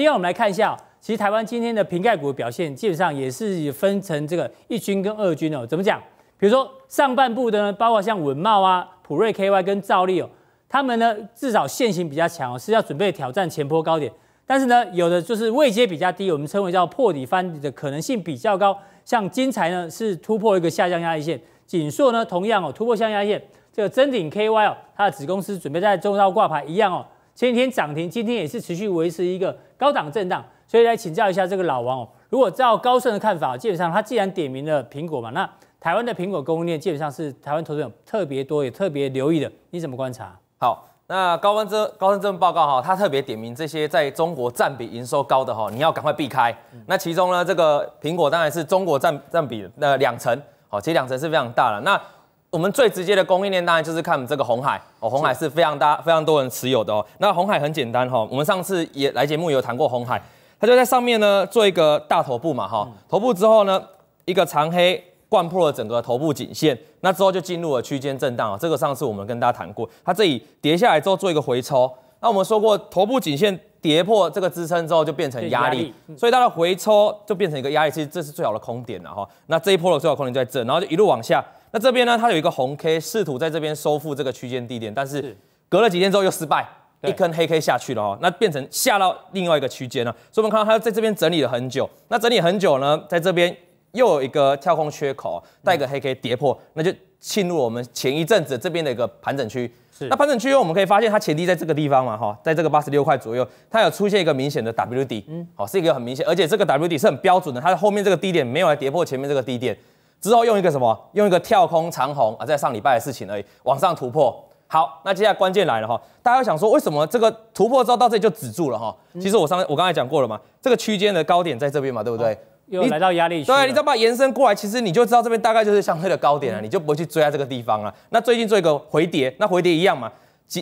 另外，我们来看一下，其实台湾今天的瓶盖股表现，基本上也是分成这个一军跟二军哦。怎么讲？比如说上半部的呢，包括像文茂啊、普瑞 KY 跟兆利哦，他们呢至少线型比较强哦，是要准备挑战前坡高点。但是呢，有的就是位阶比较低，我们称为叫破底翻的可能性比较高。像金财呢是突破一个下降压力线，锦硕呢同样哦突破下降压力线。这个真鼎 KY 哦，它的子公司准备在中道挂牌一样哦。前天涨停，今天也是持续维持一个高档震荡，所以来请教一下这个老王哦。如果照高盛的看法，基本上他既然点名了苹果嘛，那台湾的苹果供应链基本上是台湾投资人特别多，也特别留意的。你怎么观察？好，那高温这高盛这份报告哈，他特别点名这些在中国占比营收高的哈，你要赶快避开。那其中呢，这个苹果当然是中国占占比那两成，好，其实两成是非常大了。那我们最直接的供应链当然就是看我们这个红海哦，红海是非常大、非常多人持有的哦。那红海很简单哈，我们上次也来节目有谈过红海，它就在上面呢做一个大头部嘛哈，头部之后呢一个长黑贯破了整个头部颈线，那之后就进入了区间震荡啊。这个上次我们跟大家谈过，它这里跌下来之后做一个回抽，那我们说过头部颈线跌破这个支撑之后就变成压力，所以它的回抽就变成一个压力，其实这是最好的空点了哈。那这一波的最好空点就在这，然后就一路往下。那这边呢，它有一个红 K，试图在这边收复这个区间低点，但是隔了几天之后又失败，一根黑 K 下去了哦，那变成下到另外一个区间了。所以我们看到它在这边整理了很久，那整理很久呢，在这边又有一个跳空缺口，带一个黑 K 跌破，那就侵入我们前一阵子这边的一个盘整区。是，那盘整区我们可以发现它前低在这个地方嘛哈，在这个八十六块左右，它有出现一个明显的 W D，嗯，好，是一个很明显，而且这个 W D 是很标准的，它的后面这个低点没有来跌破前面这个低点。之后用一个什么？用一个跳空长虹啊，在上礼拜的事情而已，往上突破。好，那接下来关键来了哈，大家想说为什么这个突破之后到这里就止住了哈？其实我上我刚才讲过了嘛，这个区间的高点在这边嘛，对不对？又来到压力区。对，你再把它延伸过来，其实你就知道这边大概就是相对的高点了，你就不会去追在这个地方了。那最近做一个回跌，那回跌一样嘛。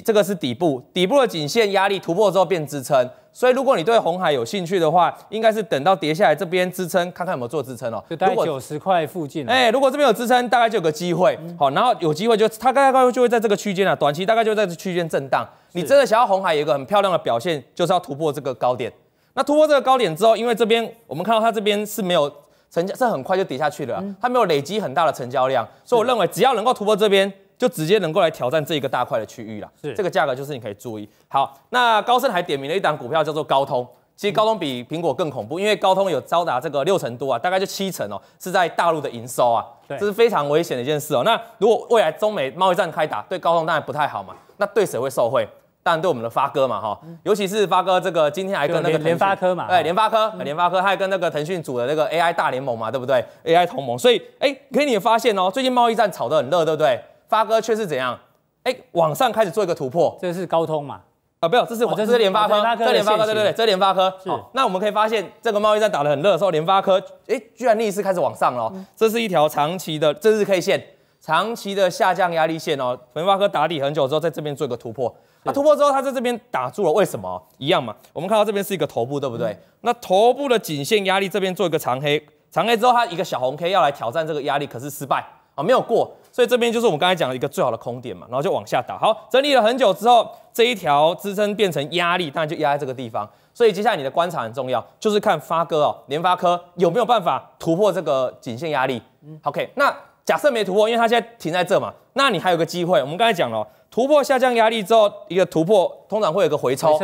这个是底部，底部的颈线压力突破之后变支撑，所以如果你对红海有兴趣的话，应该是等到跌下来这边支撑，看看有没有做支撑哦。大概九十块附近，哎，如果这边有支撑，大概就有个机会。好，然后有机会就它大概就会在这个区间了，短期大概就在这区间震荡。你真的想要红海有一个很漂亮的表现，就是要突破这个高点。那突破这个高点之后，因为这边我们看到它这边是没有成交，是很快就跌下去的，它没有累积很大的成交量，所以我认为只要能够突破这边。就直接能够来挑战这一个大块的区域了，是这个价格就是你可以注意。好，那高盛还点名了一档股票叫做高通，其实高通比苹果更恐怖，因为高通有高达这个六成多啊，大概就七成哦，是在大陆的营收啊，这是非常危险的一件事哦。那如果未来中美贸易战开打，对高通当然不太好嘛，那对谁会受惠？当然对我们的发哥嘛哈，尤其是发哥这个今天还跟那个联发科嘛，对联发科，联发科还跟那个腾讯组的那个 AI 大联盟嘛，对不对？AI 同盟，所以哎，可以你发现哦，最近贸易战炒得很热，对不对？发哥却是怎样？哎，往上开始做一个突破。这是高通嘛？啊，不有，这是网，这是联发科。这科。联发科。对对对，这联发科。是。那我们可以发现，这个贸易战打得很热的时候，联发科，哎，居然逆势开始往上喽。这是一条长期的，这是 K 线，长期的下降压力线哦。联发科打底很久之后，在这边做一个突破。那突破之后，它在这边打住了，为什么？一样嘛。我们看到这边是一个头部，对不对？那头部的颈线压力这边做一个长黑，长黑之后，它一个小红 K 要来挑战这个压力，可是失败，啊，没有过。所以这边就是我们刚才讲的一个最好的空点嘛，然后就往下打。好，整理了很久之后，这一条支撑变成压力，当然就压在这个地方。所以接下来你的观察很重要，就是看发哥哦，联发科有没有办法突破这个颈线压力？嗯，k 那假设没突破，因为它现在停在这嘛，那你还有个机会。我们刚才讲了，突破下降压力之后，一个突破通常会有个回抽。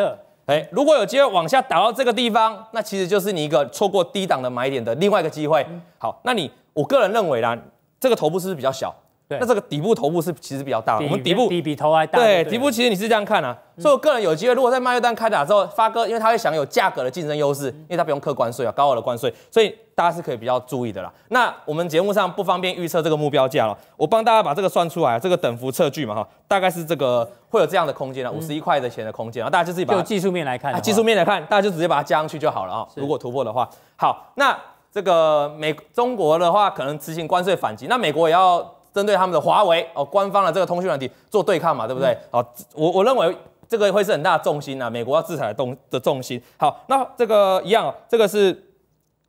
哎，如果有机会往下打到这个地方，那其实就是你一个错过低档的买点的另外一个机会。好，那你我个人认为啦，这个头部是比较小。那这个底部头部是其实比较大，我们底部比比头还大。对，底部其实你是这样看啊，所以我个人有机会，如果在卖月单开打之后，发哥因为他会享有价格的竞争优势，因为他不用课关税啊，高额的关税，所以大家是可以比较注意的啦。那我们节目上不方便预测这个目标价了，我帮大家把这个算出来，这个等幅测距嘛哈，大概是这个会有这样的空间了，五十一块的钱的空间啊，大家就己把就技术面来看技术面来看，大家就直接把它加上去就好了啊。如果突破的话，好，那这个美中国的话可能执行关税反击，那美国也要。针对他们的华为哦，官方的这个通讯软体做对抗嘛，对不对？哦，我我认为这个会是很大重心啊，美国要制裁的重的重心。好，那这个一样，这个是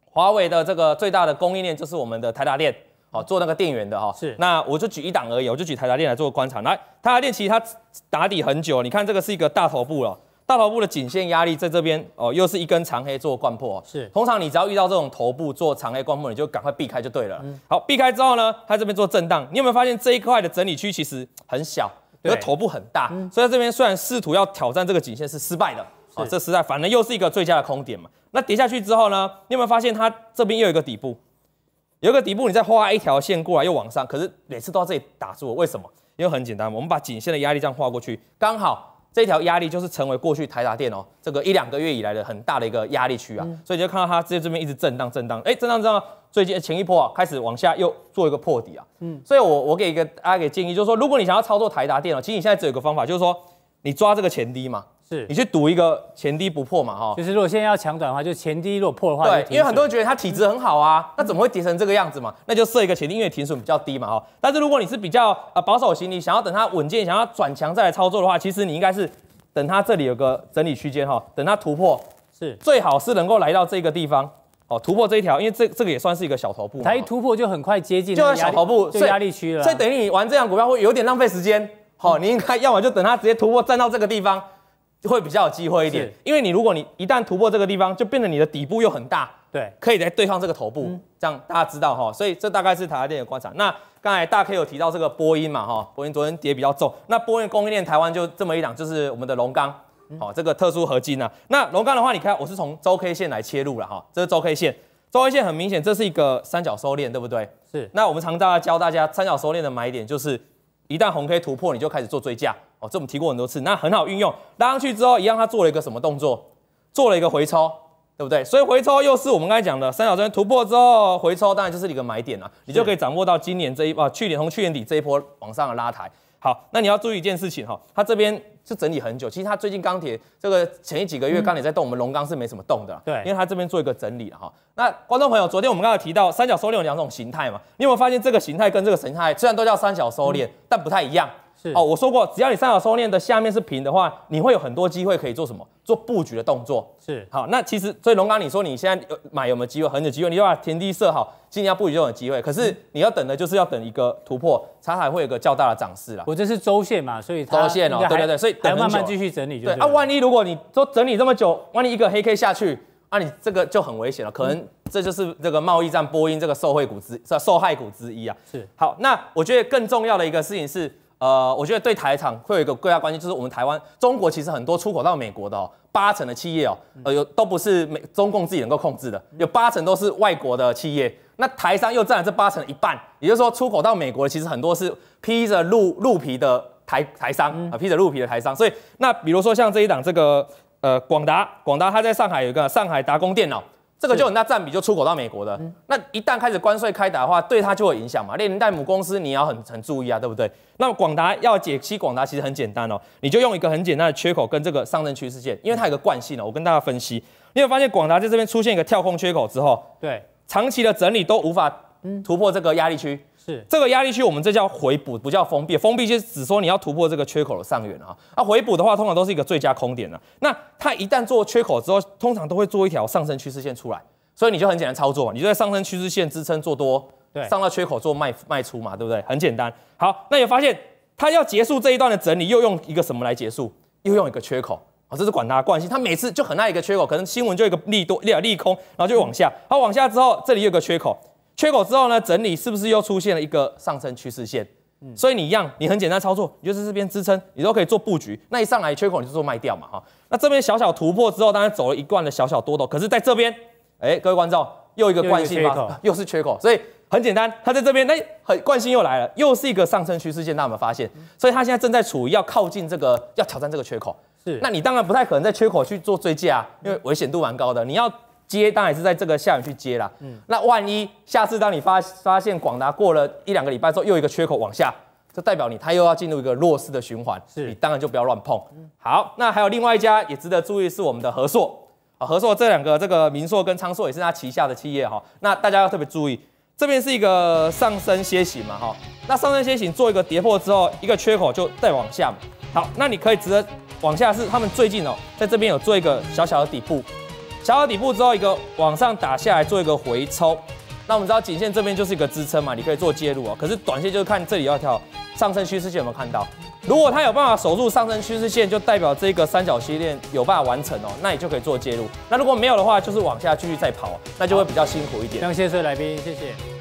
华为的这个最大的供应链就是我们的台达电，好做那个电源的哈。是，那我就举一档而已，我就举台达电来做观察。来，台达电其实它打底很久，你看这个是一个大头部了。大头部的颈线压力在这边哦，又是一根长黑做贯破。是，通常你只要遇到这种头部做长黑灌破，你就赶快避开就对了。嗯。好，避开之后呢，它这边做震荡。你有没有发现这一块的整理区其实很小，可的头部很大，所以在这边虽然试图要挑战这个颈线是失败的。哦，这失败，反正又是一个最佳的空点嘛。那跌下去之后呢，你有没有发现它这边又有一个底部，有一个底部，你再画一条线过来又往上，可是每次都要这里打住。为什么？因为很简单，我们把颈线的压力这样画过去，刚好。这条压力就是成为过去台达电哦，这个一两个月以来的很大的一个压力区啊，所以你就看到它在这边一直震荡震荡，哎，震荡震荡，最近前一波啊开始往下又做一个破底啊，嗯，所以我我给一个大家给建议，就是说如果你想要操作台达电哦，其实你现在只有一个方法，就是说你抓这个前低嘛。是你去赌一个前低不破嘛哈，就是如果现在要强转的话，就是前低如果破的话，对，因为很多人觉得它体质很好啊，那怎么会跌成这个样子嘛？那就设一个前低，因为停损比较低嘛哈。但是如果你是比较呃保守型，你想要等它稳健，想要转强再来操作的话，其实你应该是等它这里有个整理区间哈，等它突破是，最好是能够来到这个地方哦，突破这一条，因为这这个也算是一个小头部。它一突破就很快接近，就是小头部是压力区了，所以等于你玩这样股票会有点浪费时间，好，你应该要么就等它直接突破站到这个地方。会比较有机会一点，因为你如果你一旦突破这个地方，就变得你的底部又很大，对，可以来对抗这个头部，这样大家知道哈，所以这大概是台积电的观察。那刚才大 K 有提到这个波音嘛哈，波音昨天跌比较重，那波音供应链台湾就这么一档，就是我们的龙钢，好，这个特殊合金啊。那龙钢的话，你看我是从周 K 线来切入了哈，这是周 K 线，周 K 线很明显这是一个三角收敛，对不对？是，那我们常教教大家三角收敛的买点就是，一旦红 K 突破你就开始做追加。这我们提过很多次，那很好运用，拉上去之后一样，它做了一个什么动作？做了一个回抽，对不对？所以回抽又是我们刚才讲的三角收突破之后回抽，当然就是一个买点啊，你就可以掌握到今年这一啊去年从去年底这一波往上的拉抬。好，那你要注意一件事情哈，它这边是整理很久，其实它最近钢铁这个前几个月钢铁在动，我们龙钢是没什么动的，对，因为它这边做一个整理哈。那观众朋友，昨天我们刚才提到三角收敛，有两种形态嘛，你有没有发现这个形态跟这个形态虽然都叫三角收敛，但不太一样？哦，我说过，只要你三角收敛的下面是平的话，你会有很多机会可以做什么？做布局的动作是好。那其实所以龙刚你说你现在有买有没有机会？很有机会，你就把田地设好，今年要布局就有机会。可是你要等的就是要等一个突破，才海会有个较大的涨势啦。我这是周线嘛，所以周线哦，对对对，所以等慢慢继续整理。对啊，万一如果你说整理这么久，万一一个黑 K 下去，那你这个就很危险了。可能这就是这个贸易战波音这个受惠股之受害股之一啊。是好，那我觉得更重要的一个事情是。呃，我觉得对台厂会有一个更大关键，就是我们台湾中国其实很多出口到美国的哦，八成的企业哦，呃有都不是美中共自己能够控制的，有八成都是外国的企业。那台商又占了这八成的一半，也就是说出口到美国其实很多是披着鹿鹿皮的台台商啊，披着鹿皮的台商。所以那比如说像这一档这个呃广达，广达它在上海有一个上海达工电脑。这个就很大占比，就出口到美国的。那一旦开始关税开打的话，对它就有影响嘛？列林代母公司，你要很很注意啊，对不对？那广达要解析广达其实很简单哦，你就用一个很简单的缺口跟这个上升趋势线，因为它有个惯性哦。我跟大家分析，你会发现广达在这边出现一个跳空缺口之后，对长期的整理都无法突破这个压力区。是这个压力区，我们这叫回补，不叫封闭。封闭就是只说你要突破这个缺口的上缘啊。啊，回补的话，通常都是一个最佳空点了。那它一旦做缺口之后，通常都会做一条上升趋势线出来，所以你就很简单操作，你就在上升趋势线支撑做多，对，上到缺口做卖卖出嘛，对不对？很简单。好，那也发现它要结束这一段的整理，又用一个什么来结束？又用一个缺口啊，这是管它的惯性，它每次就很爱一个缺口，可能新闻就一个利多、利啊利空，然后就往下。好，往下之后，这里有个缺口。缺口之后呢，整理是不是又出现了一个上升趋势线？嗯，所以你一样，你很简单操作，你就是这边支撑，你都可以做布局。那一上来缺口，你就做卖掉嘛，哈。那这边小小突破之后，当然走了一贯的小小多头，可是在这边，哎，各位观众，又一个惯性嘛，又是缺口，所以很简单，它在这边，那很惯性又来了，又是一个上升趋势线，大家有发现？所以它现在正在处于要靠近这个，要挑战这个缺口。是，那你当然不太可能在缺口去做追加，因为危险度蛮高的。你要。接当然是在这个下面去接啦，嗯，那万一下次当你发发现广达过了一两个礼拜之后又一个缺口往下，这代表你它又要进入一个弱势的循环，是，你当然就不要乱碰。好，那还有另外一家也值得注意是我们的和硕，啊和硕这两个这个明硕跟昌硕也是它旗下的企业哈，那大家要特别注意，这边是一个上升楔形嘛哈，那上升楔形做一个跌破之后一个缺口就再往下，好，那你可以值得往下是他们最近哦在这边有做一个小小的底部。小底部之后，一个往上打下来做一个回抽，那我们知道颈线这边就是一个支撑嘛，你可以做介入啊。可是短线就是看这里要跳上升趋势线有没有看到？如果它有办法守住上升趋势线，就代表这个三角系列有办法完成哦，那你就可以做介入。那如果没有的话，就是往下继续再跑，那就会比较辛苦一点。谢谢来宾，谢谢。